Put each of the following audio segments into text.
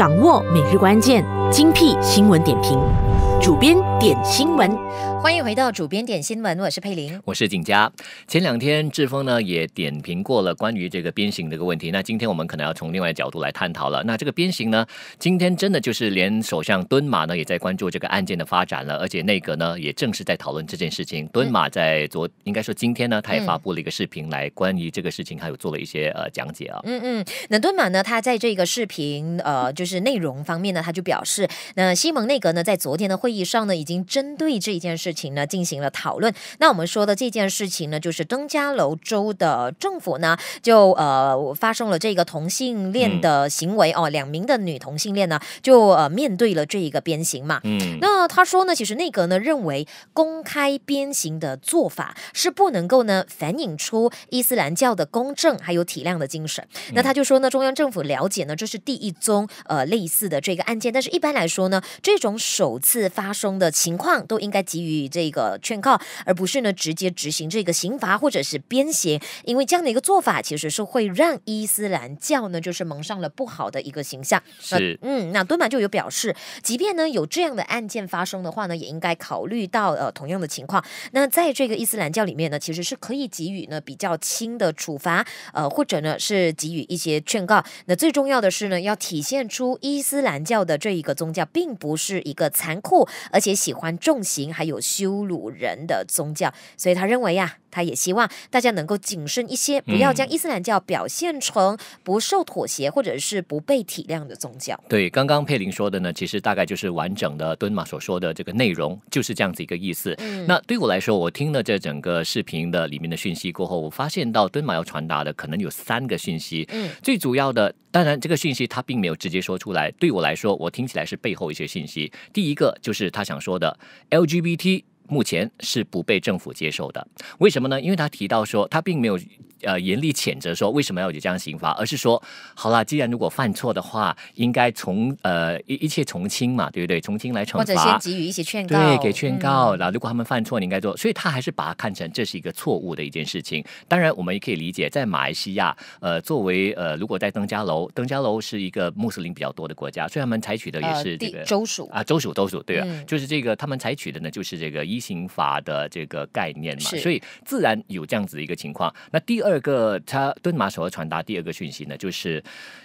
掌握每日关键，精辟新闻点评。主编点新闻，欢迎回到主编点新闻，我是佩玲，我是景佳。前两天志峰呢也点评过了关于这个鞭刑的一个问题，那今天我们可能要从另外的角度来探讨了。那这个鞭刑呢，今天真的就是连首相敦马呢也在关注这个案件的发展了，而且内阁呢也正式在讨论这件事情。敦马在昨，应该说今天呢，他也发布了一个视频来关于这个事情，还有做了一些呃讲解啊。嗯嗯，那敦马呢，他在这个视频呃就是内容方面呢，他就表示，那西蒙内阁呢在昨天的会。以上呢，已经针对这件事情呢进行了讨论。那我们说的这件事情呢，就是登加楼州的政府呢，就呃发生了这个同性恋的行为哦，两名的女同性恋呢，就呃面对了这一个鞭刑嘛。嗯。那他说呢，其实内阁呢认为公开鞭刑的做法是不能够呢反映出伊斯兰教的公正还有体谅的精神。那他就说呢，中央政府了解呢，这是第一宗呃类似的这个案件，但是一般来说呢，这种首次。发生的情况都应该给予这个劝告，而不是呢直接执行这个刑罚或者是鞭刑，因为这样的一个做法其实是会让伊斯兰教呢就是蒙上了不好的一个形象。是，嗯，那敦满就有表示，即便呢有这样的案件发生的话呢，也应该考虑到呃同样的情况。那在这个伊斯兰教里面呢，其实是可以给予呢比较轻的处罚，呃，或者呢是给予一些劝告。那最重要的是呢，要体现出伊斯兰教的这一个宗教并不是一个残酷。而且喜欢重刑，还有羞辱人的宗教，所以他认为呀，他也希望大家能够谨慎一些，不要将伊斯兰教表现成不受妥协或者是不被体谅的宗教。对，刚刚佩林说的呢，其实大概就是完整的敦马所说的这个内容，就是这样子一个意思。那对我来说，我听了这整个视频的里面的讯息过后，我发现到敦马要传达的可能有三个讯息。嗯，最主要的，当然这个讯息他并没有直接说出来。对我来说，我听起来是背后一些讯息。第一个就是。是他想说的，LGBT 目前是不被政府接受的，为什么呢？因为他提到说，他并没有。呃，严厉谴责说为什么要有这样刑罚？而是说好了，既然如果犯错的话，应该从呃一一切从轻嘛，对不对？从轻来惩罚，或者先给予一些劝告，对，给劝告。那、如果他们犯错，你应该做。所以他还是把它看成这是一个错误的一件事情。当然，我们也可以理解，在马来西亚，呃，作为呃，如果在登嘉楼，登嘉楼是一个穆斯林比较多的国家，所以他们采取的也是这个州属啊，州属州属，对，啊，就是这个他们采取的呢，就是这个一刑罚的这个概念嘛，所以自然有这样子的一个情况。那第二。第二个，他敦马所要传达第二个讯息呢，就是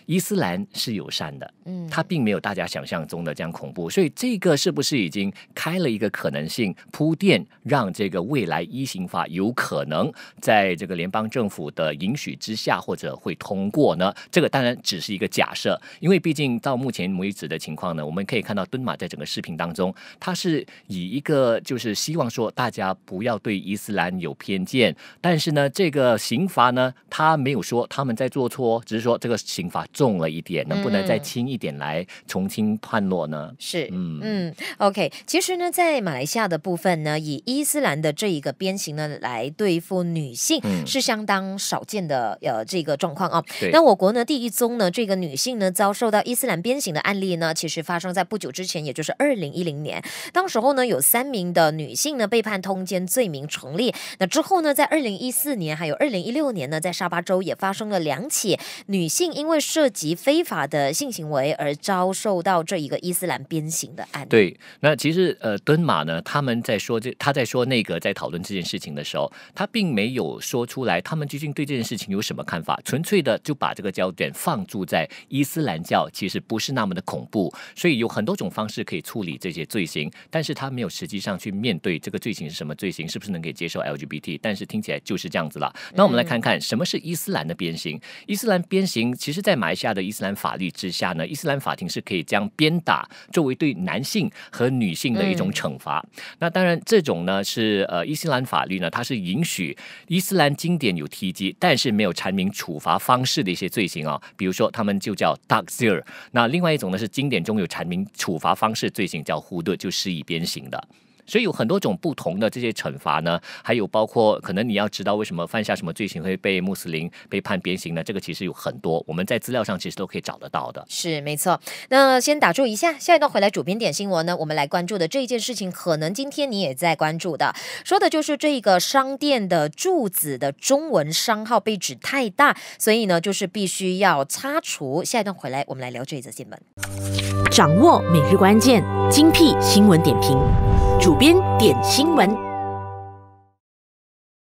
伊斯兰是友善的，嗯，他并没有大家想象中的这样恐怖，所以这个是不是已经开了一个可能性铺垫，让这个未来一刑法有可能在这个联邦政府的允许之下，或者会通过呢？这个当然只是一个假设，因为毕竟到目前为止的情况呢，我们可以看到敦马在整个视频当中，他是以一个就是希望说大家不要对伊斯兰有偏见，但是呢，这个刑。发呢？他没有说他们在做错，只是说这个刑罚重了一点，能不能再轻一点来从轻判落呢？是，嗯嗯，OK。其实呢，在马来西亚的部分呢，以伊斯兰的这一个鞭刑呢来对付女性是相当少见的呃这个状况啊。那我国呢第一宗呢这个女性呢遭受到伊斯兰鞭刑的案例呢，其实发生在不久之前，也就是二零一零年。当时候呢有三名的女性呢被判通奸罪名成立。那之后呢，在二零一四年还有二零一六。过年呢，在沙巴州也发生了两起女性因为涉及非法的性行为而遭受到这一个伊斯兰鞭刑的案。对，那其实呃，敦马呢，他们在说这，他在说那个，在讨论这件事情的时候，他并没有说出来他们究竟对这件事情有什么看法，纯粹的就把这个焦点放注在伊斯兰教其实不是那么的恐怖，所以有很多种方式可以处理这些罪行，但是他没有实际上去面对这个罪行是什么罪行，是不是能给接受 LGBT，但是听起来就是这样子了。那我们来看。看看什么是伊斯兰的鞭刑？伊斯兰鞭刑，其实，在马来西亚的伊斯兰法律之下呢，伊斯兰法庭是可以将鞭打作为对男性和女性的一种惩罚。那当然，这种呢是呃伊斯兰法律呢，它是允许伊斯兰经典有提及，但是没有阐明处罚方式的一些罪行啊。比如说，他们就叫 d 大 r 那另外一种呢，是经典中有阐明处罚方式罪行叫护盾，就施以鞭刑的。所以有很多种不同的这些惩罚呢，还有包括可能你要知道为什么犯下什么罪行会被穆斯林被判鞭刑呢？这个其实有很多，我们在资料上其实都可以找得到的。是没错。那先打住一下，下一段回来。主编点新闻呢，我们来关注的这一件事情，可能今天你也在关注的，说的就是这个商店的柱子的中文商号被指太大，所以呢就是必须要擦除。下一段回来，我们来聊这一则新闻。掌握每日关键精辟新闻点评，主编点新闻。